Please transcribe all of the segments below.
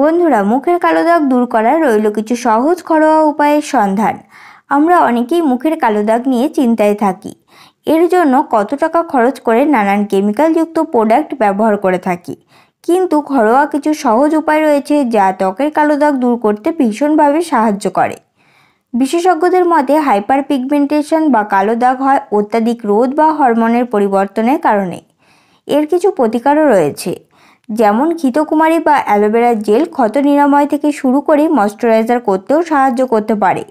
বন্ধুরা মুখের কালো দাগ দূর করার রইল কিছু সহজ ঘরোয়া উপায়ের সন্ধান আমরা অনেকেই মুখের কালো দাগ নিয়ে চিন্তায় থাকি এর জন্য কত টাকা খরচ করে নানান কেমিক্যালযুক্ত প্রোডাক্ট ব্যবহার করে থাকি কিন্তু ঘরোয়া কিছু সহজ উপায় রয়েছে যা ত্বকের কালো দাগ দূর করতে ভীষণভাবে সাহায্য করে বিশেষজ্ঞদের মতে হাইপার পিগমেন্টেশন বা কালো দাগ হয় অত্যাধিক রোদ বা হরমোনের পরিবর্তনের কারণে এর কিছু প্রতিকারও রয়েছে যেমন ঘিতকুমারী বা অ্যালোভেরার জেল ক্ষত নিরাময় থেকে শুরু করে ময়শ্চারাইজার করতেও সাহায্য করতে পারে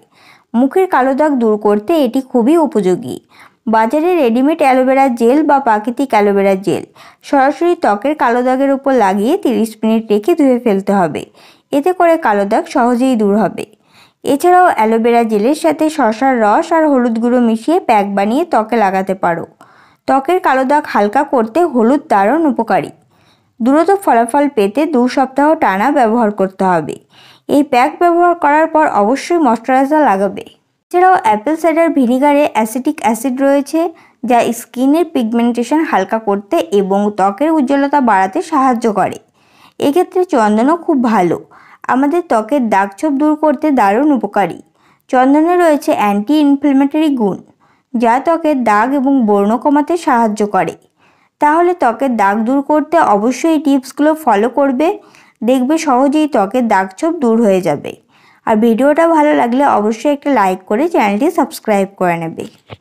মুখের কালো দাগ দূর করতে এটি খুবই উপযোগী বাজারে রেডিমেড অ্যালোভেরা জেল বা প্রাকৃতিক অ্যালোভেরা জেল সরাসরি ত্বকের কালো দাগের উপর লাগিয়ে 30 মিনিট রেখে ধুয়ে ফেলতে হবে এতে করে কালো দাগ সহজেই দূর হবে এছাড়াও অ্যালোভেরা জেলের সাথে শশার রস আর হলুদ গুঁড়ো মিশিয়ে প্যাক বানিয়ে ত্বকে লাগাতে পারো ত্বকের কালো দাগ হালকা করতে হলুদ দারুণ উপকারী দ্রুত ফলাফল পেতে দু সপ্তাহ টানা ব্যবহার করতে হবে এই প্যাক ব্যবহার করার পর অবশ্যই ময়শ্চারাইজার লাগাবে এছাড়াও অ্যাপেল সাইডার ভিনিগারে অ্যাসিটিক অ্যাসিড রয়েছে যা স্কিনের পিগমেন্টেশন হালকা করতে এবং ত্বকের উজ্জ্বলতা বাড়াতে সাহায্য করে এক্ষেত্রে চন্দনও খুব ভালো আমাদের ত্বকের দাগছোপ দূর করতে দারুণ উপকারী চন্দনে রয়েছে অ্যান্টি ইনফ্লেমেটরি গুণ যা ত্বকের দাগ এবং বর্ণ কমাতে সাহায্য করে তাহলে ত্বকের দাগ দূর করতে অবশ্যই এই টিপসগুলো ফলো করবে দেখবে সহজেই ত্বকের দাগছোপ দূর হয়ে যাবে আর ভিডিওটা ভালো লাগলে অবশ্যই একটা লাইক করে চ্যানেলটি সাবস্ক্রাইব করে নেবে